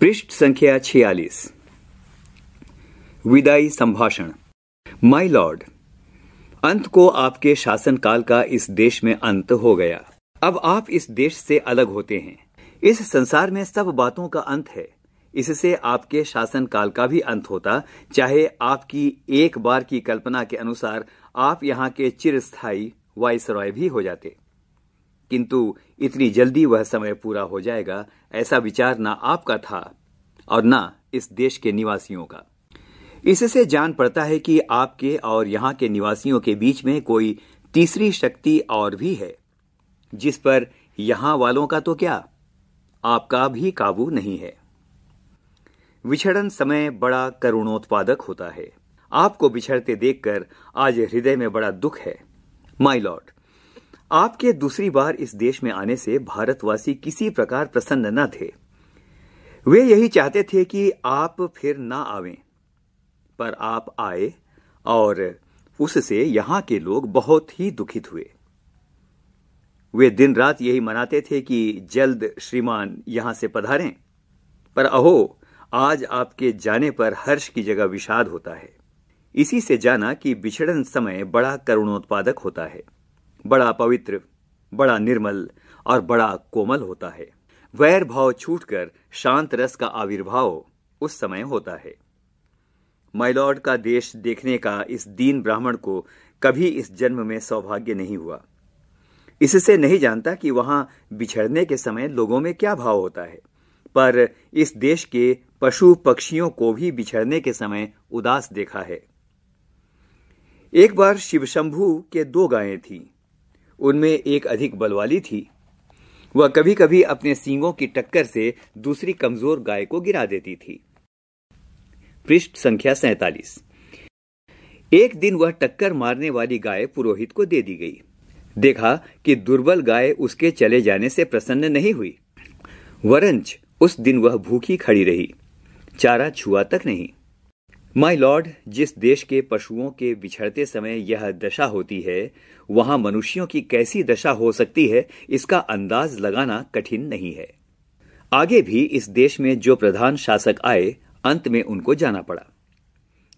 पृष्ठ संख्या छियालीस विदाई संभाषण माय लॉर्ड अंत को आपके शासनकाल का इस देश में अंत हो गया अब आप इस देश से अलग होते हैं इस संसार में सब बातों का अंत है इससे आपके शासनकाल का भी अंत होता चाहे आपकी एक बार की कल्पना के अनुसार आप यहाँ के चिरस्थाई वायसराय भी हो जाते किंतु इतनी जल्दी वह समय पूरा हो जाएगा ऐसा विचार ना आपका था और ना इस देश के निवासियों का इससे जान पड़ता है कि आपके और यहां के निवासियों के बीच में कोई तीसरी शक्ति और भी है जिस पर यहाँ वालों का तो क्या आपका भी काबू नहीं है विछड़न समय बड़ा करुणोत्पादक होता है आपको बिछड़ते देखकर आज हृदय में बड़ा दुख है माई लॉर्ड आपके दूसरी बार इस देश में आने से भारतवासी किसी प्रकार प्रसन्न न थे वे यही चाहते थे कि आप फिर ना आवें पर आप आए और उससे यहां के लोग बहुत ही दुखित हुए वे दिन रात यही मनाते थे कि जल्द श्रीमान यहां से पधारें पर अहो आज आपके जाने पर हर्ष की जगह विषाद होता है इसी से जाना कि बिछड़न समय बड़ा करुणोत्पादक होता है बड़ा पवित्र बड़ा निर्मल और बड़ा कोमल होता है वैर भाव छूटकर शांत रस का आविर्भाव उस समय होता है माइलॉर्ड का देश देखने का इस दीन ब्राह्मण को कभी इस जन्म में सौभाग्य नहीं हुआ इससे नहीं जानता कि वहां बिछड़ने के समय लोगों में क्या भाव होता है पर इस देश के पशु पक्षियों को भी बिछड़ने के समय उदास देखा है एक बार शिवशंभू के दो गायें थीं उनमें एक अधिक बलवाली थी वह कभी कभी अपने सींगों की टक्कर से दूसरी कमजोर गाय को गिरा देती थी पृष्ठ संख्या सैतालीस एक दिन वह टक्कर मारने वाली गाय पुरोहित को दे दी गई देखा कि दुर्बल गाय उसके चले जाने से प्रसन्न नहीं हुई वरंच उस दिन वह भूखी खड़ी रही चारा छुआ तक नहीं माय लॉर्ड जिस देश के पशुओं के बिछड़ते समय यह दशा होती है वहां मनुष्यों की कैसी दशा हो सकती है इसका अंदाज लगाना कठिन नहीं है आगे भी इस देश में जो प्रधान शासक आए अंत में उनको जाना पड़ा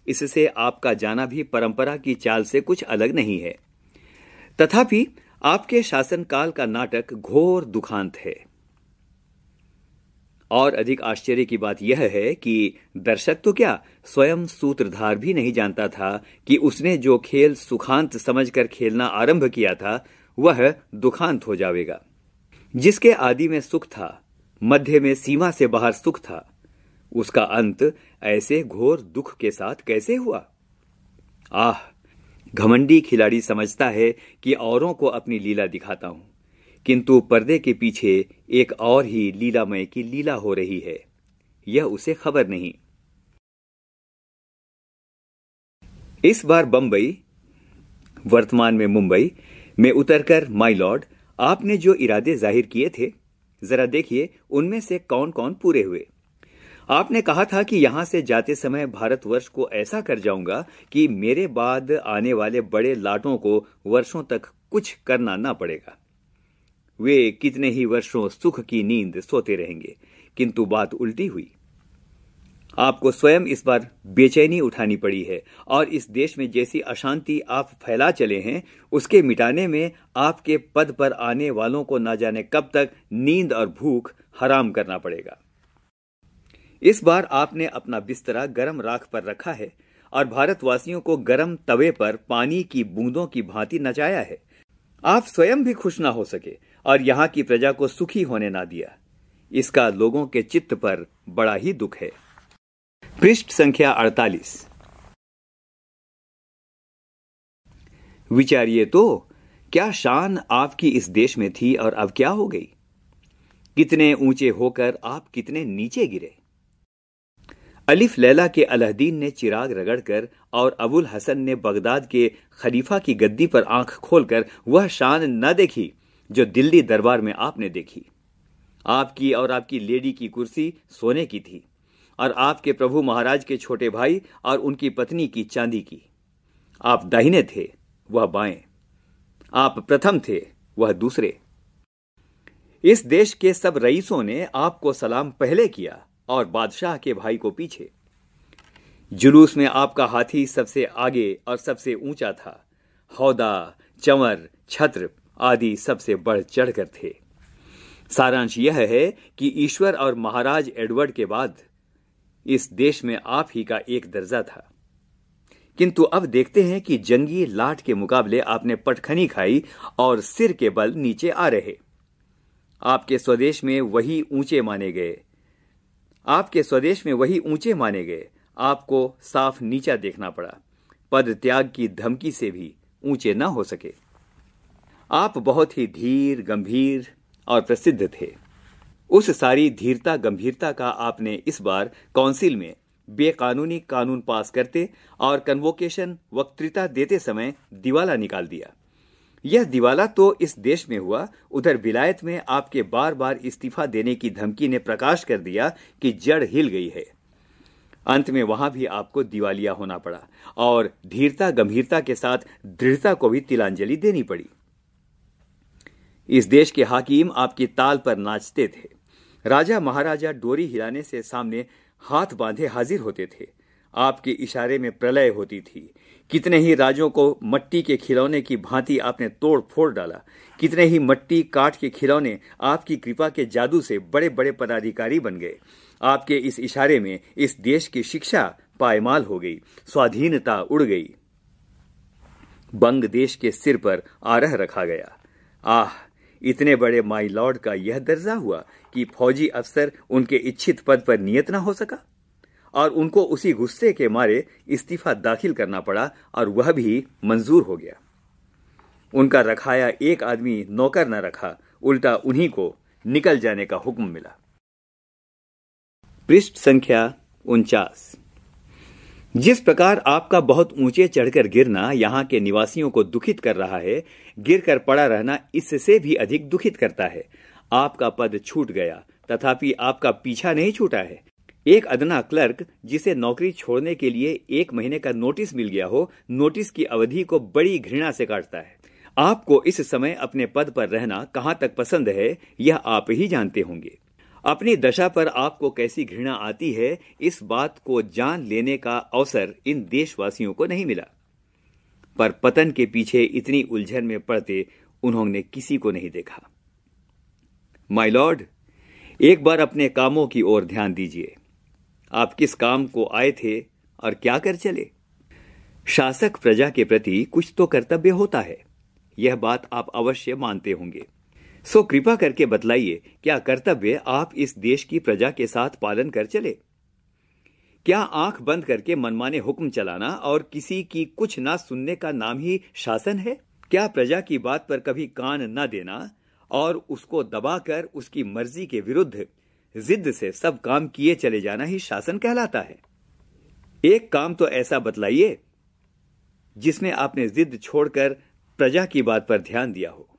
इससे आपका जाना भी परंपरा की चाल से कुछ अलग नहीं है तथापि आपके शासनकाल का नाटक घोर दुखांत है और अधिक आश्चर्य की बात यह है कि दर्शक तो क्या स्वयं सूत्रधार भी नहीं जानता था कि उसने जो खेल सुखांत समझकर खेलना आरंभ किया था वह दुखांत हो जाएगा जिसके आदि में सुख था मध्य में सीमा से बाहर सुख था उसका अंत ऐसे घोर दुख के साथ कैसे हुआ आह घमंडी खिलाड़ी समझता है कि औरों को अपनी लीला दिखाता हूं किंतु पर्दे के पीछे एक और ही लीलामय की लीला हो रही है यह उसे खबर नहीं इस बार बंबई वर्तमान में मुंबई में उतरकर माई लॉर्ड आपने जो इरादे जाहिर किए थे जरा देखिए उनमें से कौन कौन पूरे हुए आपने कहा था कि यहां से जाते समय भारतवर्ष को ऐसा कर जाऊंगा कि मेरे बाद आने वाले बड़े लाटों को वर्षों तक कुछ करना ना पड़ेगा वे कितने ही वर्षों सुख की नींद सोते रहेंगे किंतु बात उल्टी हुई आपको स्वयं इस बार बेचैनी उठानी पड़ी है और इस देश में जैसी अशांति आप फैला चले हैं उसके मिटाने में आपके पद पर आने वालों को ना जाने कब तक नींद और भूख हराम करना पड़ेगा इस बार आपने अपना बिस्तरा गर्म राख पर रखा है और भारतवासियों को गर्म तवे पर पानी की बूंदों की भांति नचाया है आप स्वयं भी खुश ना हो सके और यहाँ की प्रजा को सुखी होने ना दिया इसका लोगों के चित्त पर बड़ा ही दुख है पृष्ठ संख्या 48 विचारिए तो क्या शान आपकी इस देश में थी और अब क्या हो गई कितने ऊंचे होकर आप कितने नीचे गिरे अलिफ लैला के अलहदीन ने चिराग रगड़कर और अबुल हसन ने बगदाद के खलीफा की गद्दी पर आंख खोलकर वह शान न देखी जो दिल्ली दरबार में आपने देखी आपकी और आपकी लेडी की कुर्सी सोने की थी और आपके प्रभु महाराज के छोटे भाई और उनकी पत्नी की चांदी की आप दाहिने थे वह बाएं आप प्रथम थे वह दूसरे इस देश के सब रईसों ने आपको सलाम पहले किया और बादशाह के भाई को पीछे जुलूस में आपका हाथी सबसे आगे और सबसे ऊंचा था हौदा चंवर छत्र आदि सबसे बढ़ चढ़कर थे सारांश यह है कि ईश्वर और महाराज एडवर्ड के बाद इस देश में आप ही का एक दर्जा था किंतु अब देखते हैं कि जंगी लाट के मुकाबले आपने पटखनी खाई और सिर के बल नीचे आ रहे आपके स्वदेश में वही ऊंचे माने गए आपके स्वदेश में वही ऊंचे माने गए आपको साफ नीचा देखना पड़ा पद त्याग की धमकी से भी ऊंचे न हो सके आप बहुत ही धीर गंभीर और प्रसिद्ध थे उस सारी धीरता गंभीरता का आपने इस बार काउंसिल में बेकानूनी कानून पास करते और कन्वोकेशन वक्तृता देते समय दिवाला निकाल दिया यह दिवाला तो इस देश में हुआ उधर विलायत में आपके बार बार इस्तीफा देने की धमकी ने प्रकाश कर दिया कि जड़ हिल गई है अंत में वहां भी आपको दिवालिया होना पड़ा और धीरता गंभीरता के साथ दृढ़ता को भी तिलांजलि देनी पड़ी इस देश के हाकिम आपकी ताल पर नाचते थे राजा महाराजा डोरी हिलाने से सामने हाथ बांधे हाजिर होते थे आपके इशारे में प्रलय होती थी कितने ही राजों को मट्टी के खिलौने की भांति आपने तोड़ फोड़ डाला कितने ही मट्टी काट के खिलौने आपकी कृपा के जादू से बड़े बड़े पदाधिकारी बन गए आपके इस इशारे में इस देश की शिक्षा पायमाल हो गई स्वाधीनता उड़ गई बंग देश के सिर पर आरह रखा गया आह इतने बड़े माई लॉर्ड का यह दर्जा हुआ कि फौजी अफसर उनके इच्छित पद पर नियत न हो सका और उनको उसी गुस्से के मारे इस्तीफा दाखिल करना पड़ा और वह भी मंजूर हो गया उनका रखाया एक आदमी नौकर न रखा उल्टा उन्हीं को निकल जाने का हुक्म मिला पृष्ठ संख्या उनचास जिस प्रकार आपका बहुत ऊंचे चढ़कर गिरना यहाँ के निवासियों को दुखित कर रहा है गिरकर पड़ा रहना इससे भी अधिक दुखित करता है आपका पद छूट गया तथापि आपका पीछा नहीं छूटा है एक अदना क्लर्क जिसे नौकरी छोड़ने के लिए एक महीने का नोटिस मिल गया हो नोटिस की अवधि को बड़ी घृणा से काटता है आपको इस समय अपने पद पर रहना कहाँ तक पसंद है यह आप ही जानते होंगे अपनी दशा पर आपको कैसी घृणा आती है इस बात को जान लेने का अवसर इन देशवासियों को नहीं मिला पर पतन के पीछे इतनी उलझन में पड़ते उन्होंने किसी को नहीं देखा माय लॉर्ड एक बार अपने कामों की ओर ध्यान दीजिए आप किस काम को आए थे और क्या कर चले शासक प्रजा के प्रति कुछ तो कर्तव्य होता है यह बात आप अवश्य मानते होंगे सो कृपा करके बतलाइए क्या कर्तव्य आप इस देश की प्रजा के साथ पालन कर चले क्या आंख बंद करके मनमाने हुक्म चलाना और किसी की कुछ ना सुनने का नाम ही शासन है क्या प्रजा की बात पर कभी कान न देना और उसको दबाकर उसकी मर्जी के विरुद्ध जिद से सब काम किए चले जाना ही शासन कहलाता है एक काम तो ऐसा बतलाइए जिसमें आपने जिद छोड़कर प्रजा की बात पर ध्यान दिया हो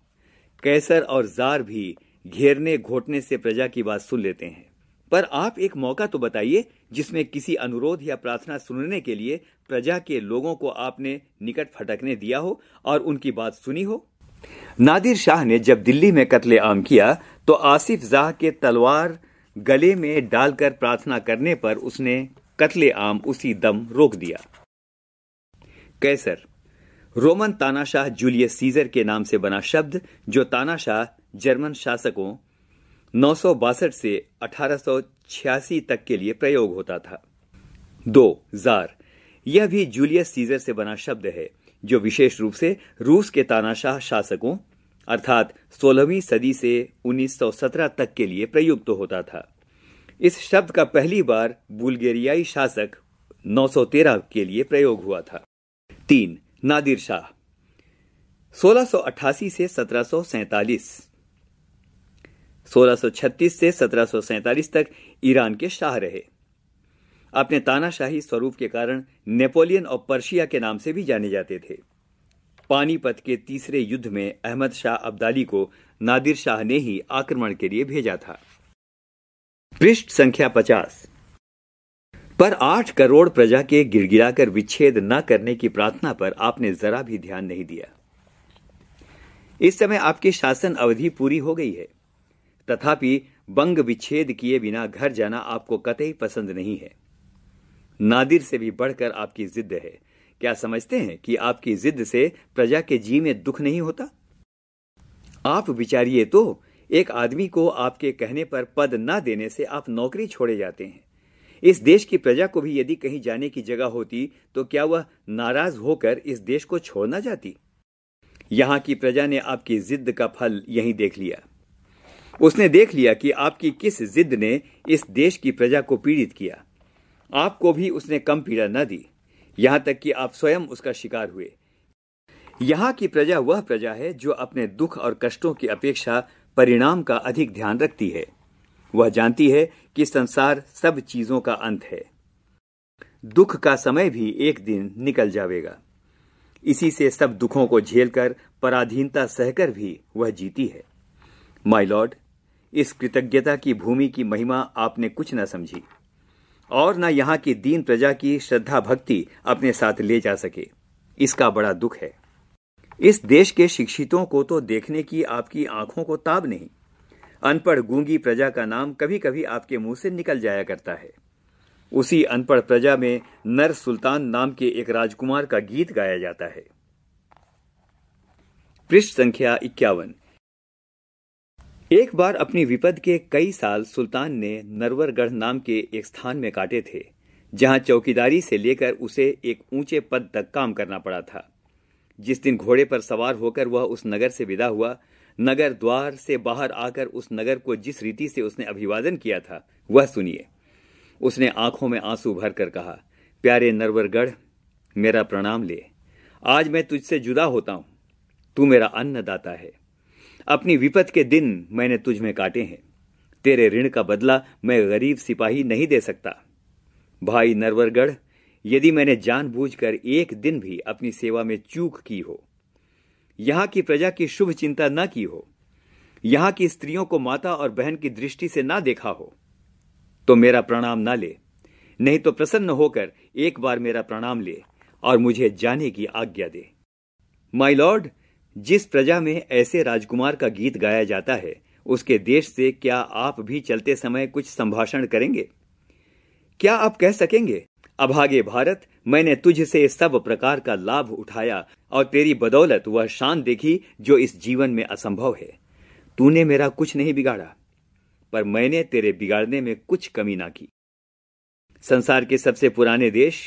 कैसर और जार भी घेरने घोटने से प्रजा की बात सुन लेते हैं पर आप एक मौका तो बताइए जिसमें किसी अनुरोध या प्रार्थना सुनने के लिए प्रजा के लोगों को आपने निकट फटकने दिया हो और उनकी बात सुनी हो नादिर शाह ने जब दिल्ली में कत्ले आम किया तो आसिफ जाह के तलवार गले में डालकर प्रार्थना करने पर उसने कत्ले आम उसी दम रोक दिया कैसर रोमन तानाशाह जूलियस सीजर के नाम से बना शब्द जो तानाशाह जर्मन शासकों नौ से अठारह तक के लिए प्रयोग होता था दो जार यह भी जूलियस सीजर से बना शब्द है जो विशेष रूप से रूस के तानाशाह शासकों अर्थात 16वीं सदी से 1917 तक के लिए प्रयुक्त तो होता था इस शब्द का पहली बार बुल्गेरियाई शासक 913 के लिए प्रयोग हुआ था तीन नादिर शाह सोलह से 1747 1636 से 1747 तक ईरान के शाह रहे अपने तानाशाही स्वरूप के कारण नेपोलियन और पर्शिया के नाम से भी जाने जाते थे पानीपत के तीसरे युद्ध में अहमद शाह अब्दाली को नादिर शाह ने ही आक्रमण के लिए भेजा था पृष्ठ संख्या पचास पर आठ करोड़ प्रजा के गिड़गिड़ाकर विच्छेद न करने की प्रार्थना पर आपने जरा भी ध्यान नहीं दिया इस समय आपकी शासन अवधि पूरी हो गई है तथापि बंग विच्छेद किए बिना घर जाना आपको कतई पसंद नहीं है नादिर से भी बढ़कर आपकी जिद है क्या समझते हैं कि आपकी जिद से प्रजा के जी में दुख नहीं होता आप विचारिए तो एक आदमी को आपके कहने पर पद न देने से आप नौकरी छोड़े जाते हैं इस देश की प्रजा को भी यदि कहीं जाने की जगह होती तो क्या वह नाराज होकर इस देश को छोड़ना जाती यहाँ की प्रजा ने आपकी जिद का फल यहीं देख लिया उसने देख लिया कि आपकी किस जिद ने इस देश की प्रजा को पीड़ित किया आपको भी उसने कम पीड़ा न दी यहाँ तक कि आप स्वयं उसका शिकार हुए यहाँ की प्रजा वह प्रजा है जो अपने दुख और कष्टों की अपेक्षा परिणाम का अधिक ध्यान रखती है वह जानती है कि संसार सब चीजों का अंत है दुख का समय भी एक दिन निकल जाएगा इसी से सब दुखों को झेलकर पराधीनता सहकर भी वह जीती है माई लॉर्ड इस कृतज्ञता की भूमि की महिमा आपने कुछ न समझी और न यहां की दीन प्रजा की श्रद्धा भक्ति अपने साथ ले जा सके इसका बड़ा दुख है इस देश के शिक्षितों को तो देखने की आपकी आंखों को ताब नहीं अनपढ़ गूंगी प्रजा का नाम कभी कभी आपके मुंह से निकल जाया करता है उसी अनपढ़ प्रजा में नर सुल्तान नाम के एक राजकुमार का गीत गाया जाता है पृष्ठ संख्या इक्यावन एक बार अपनी विपद के कई साल सुल्तान ने नरवरगढ़ नाम के एक स्थान में काटे थे जहां चौकीदारी से लेकर उसे एक ऊंचे पद तक काम करना पड़ा था जिस दिन घोड़े पर सवार होकर वह उस नगर से विदा हुआ नगर द्वार से बाहर आकर उस नगर को जिस रीति से उसने अभिवादन किया था वह सुनिए उसने आंखों में आंसू भरकर कहा प्यारे नरवरगढ़ मेरा प्रणाम ले आज मैं तुझसे जुदा होता हूं तू मेरा अन्नदाता है अपनी विपत के दिन मैंने तुझ में काटे हैं तेरे ऋण का बदला मैं गरीब सिपाही नहीं दे सकता भाई नरवरगढ़ यदि मैंने जानबूझकर एक दिन भी अपनी सेवा में चूक की हो यहाँ की प्रजा की शुभ चिंता न की हो यहां की स्त्रियों को माता और बहन की दृष्टि से ना देखा हो तो मेरा प्रणाम ना ले नहीं तो प्रसन्न होकर एक बार मेरा प्रणाम ले और मुझे जाने की आज्ञा दे माई लॉर्ड जिस प्रजा में ऐसे राजकुमार का गीत गाया जाता है उसके देश से क्या आप भी चलते समय कुछ संभाषण करेंगे क्या आप कह सकेंगे अभागे भारत मैंने तुझसे सब प्रकार का लाभ उठाया और तेरी बदौलत वह शान देखी जो इस जीवन में असंभव है तूने मेरा कुछ नहीं बिगाड़ा पर मैंने तेरे बिगाड़ने में कुछ कमी ना की संसार के सबसे पुराने देश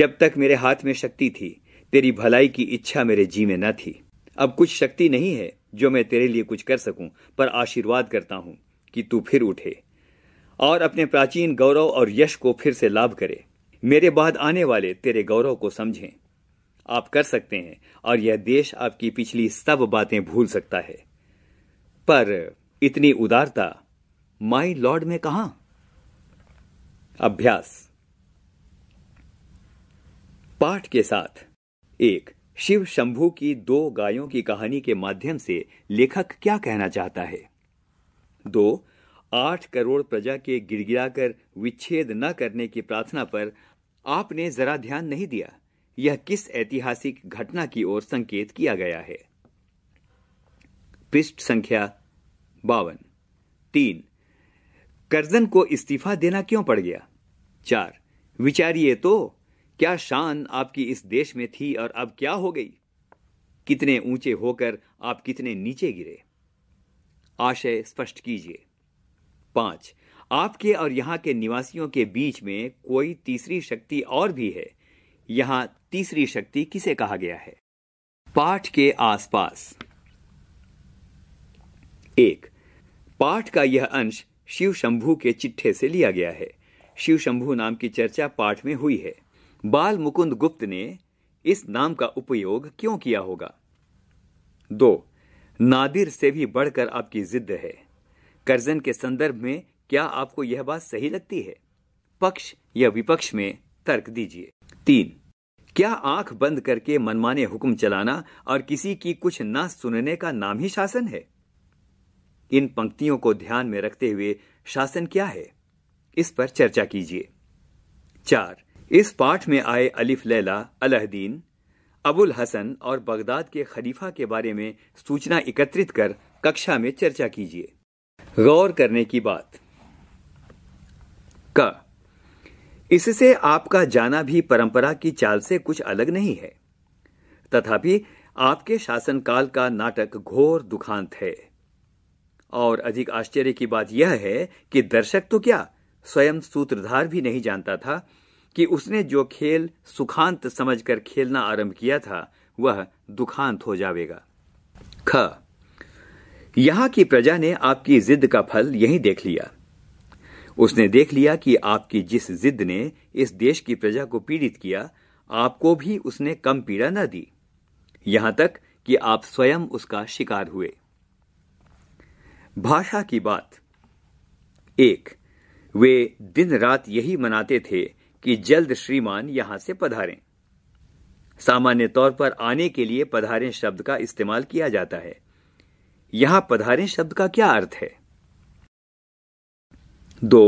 जब तक मेरे हाथ में शक्ति थी तेरी भलाई की इच्छा मेरे जी में न थी अब कुछ शक्ति नहीं है जो मैं तेरे लिए कुछ कर सकूं पर आशीर्वाद करता हूं कि तू फिर उठे और अपने प्राचीन गौरव और यश को फिर से लाभ करे मेरे बाद आने वाले तेरे गौरव को समझें आप कर सकते हैं और यह देश आपकी पिछली सब बातें भूल सकता है पर इतनी उदारता माई लॉर्ड में कहा अभ्यास पाठ के साथ एक शिव शंभू की दो गायों की कहानी के माध्यम से लेखक क्या कहना चाहता है दो आठ करोड़ प्रजा के गिड़गिड़ाकर विच्छेद न करने की प्रार्थना पर आपने जरा ध्यान नहीं दिया यह किस ऐतिहासिक घटना की ओर संकेत किया गया है पृष्ठ संख्या बावन तीन करजन को इस्तीफा देना क्यों पड़ गया चार विचारिए तो क्या शान आपकी इस देश में थी और अब क्या हो गई कितने ऊंचे होकर आप कितने नीचे गिरे आशय स्पष्ट कीजिए पांच आपके और यहाँ के निवासियों के बीच में कोई तीसरी शक्ति और भी है यहाँ तीसरी शक्ति किसे कहा गया है पाठ के आसपास एक पाठ का यह अंश शिव शंभु के चिट्ठे से लिया गया है शिव शंभु नाम की चर्चा पाठ में हुई है बाल मुकुंद गुप्त ने इस नाम का उपयोग क्यों किया होगा दो नादिर से भी बढ़कर आपकी जिद है करजन के संदर्भ में क्या आपको यह बात सही लगती है पक्ष या विपक्ष में तर्क दीजिए तीन क्या आंख बंद करके मनमाने हुक्म चलाना और किसी की कुछ ना सुनने का नाम ही शासन है इन पंक्तियों को ध्यान में रखते हुए शासन क्या है इस पर चर्चा कीजिए चार इस पाठ में आए अलिफ लैला अलहदीन अबुल हसन और बगदाद के खलीफा के बारे में सूचना एकत्रित कर कक्षा में चर्चा कीजिए गौर करने की बात क इससे आपका जाना भी परंपरा की चाल से कुछ अलग नहीं है तथापि आपके शासनकाल का नाटक घोर दुखांत है और अधिक आश्चर्य की बात यह है कि दर्शक तो क्या स्वयं सूत्रधार भी नहीं जानता था कि उसने जो खेल सुखांत समझकर खेलना आरंभ किया था वह दुखांत हो जाएगा ख यहां की प्रजा ने आपकी जिद का फल यही देख लिया उसने देख लिया कि आपकी जिस जिद ने इस देश की प्रजा को पीड़ित किया आपको भी उसने कम पीड़ा न दी यहां तक कि आप स्वयं उसका शिकार हुए भाषा की बात एक वे दिन रात यही मनाते थे कि जल्द श्रीमान यहां से पधारें सामान्य तौर पर आने के लिए पधारें शब्द का इस्तेमाल किया जाता है यहां पधारें शब्द का क्या अर्थ है दो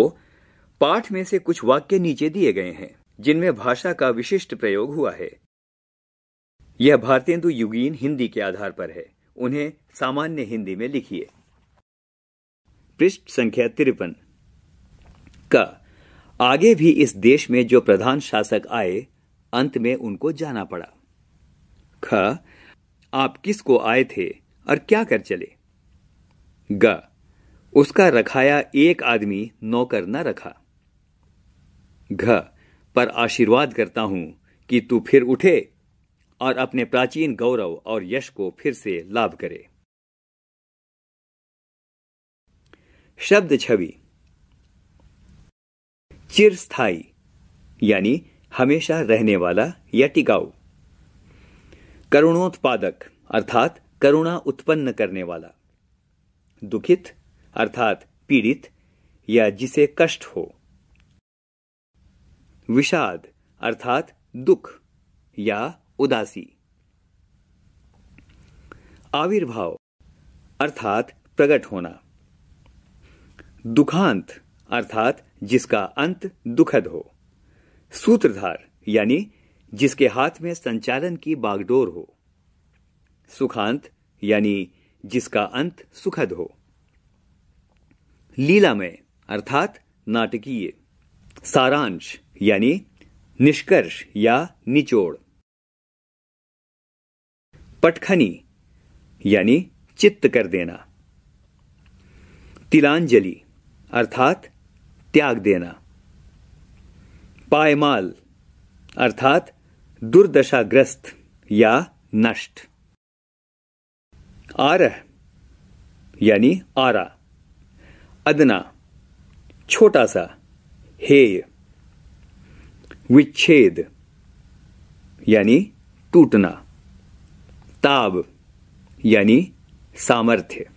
पाठ में से कुछ वाक्य नीचे दिए गए हैं जिनमें भाषा का विशिष्ट प्रयोग हुआ है यह भारतेंदु युगीन हिंदी के आधार पर है उन्हें सामान्य हिंदी में लिखिए पृष्ठ संख्या तिरपन का आगे भी इस देश में जो प्रधान शासक आए अंत में उनको जाना पड़ा ख आप किसको आए थे और क्या कर चले ग उसका रखाया एक आदमी नौकर न रखा घ पर आशीर्वाद करता हूं कि तू फिर उठे और अपने प्राचीन गौरव और यश को फिर से लाभ करे शब्द छवि चिरस्थाई यानी हमेशा रहने वाला या टिकाऊ करुणोत्पादक अर्थात करुणा उत्पन्न करने वाला दुखित अर्थात पीड़ित या जिसे कष्ट हो विषाद अर्थात दुख या उदासी आविर्भाव अर्थात प्रकट होना दुखांत अर्थात जिसका अंत दुखद हो सूत्रधार यानी जिसके हाथ में संचालन की बागडोर हो सुखांत यानी जिसका अंत सुखद हो लीलामय अर्थात नाटकीय सारांश यानी निष्कर्ष या निचोड़ पटखनी यानी चित्त कर देना तिलांजलि अर्थात त्याग देना पायमाल अर्थात दुर्दशाग्रस्त या नष्ट आरह यानी आरा अदना छोटा सा हेय विच्छेद यानी टूटना ताब यानी सामर्थ्य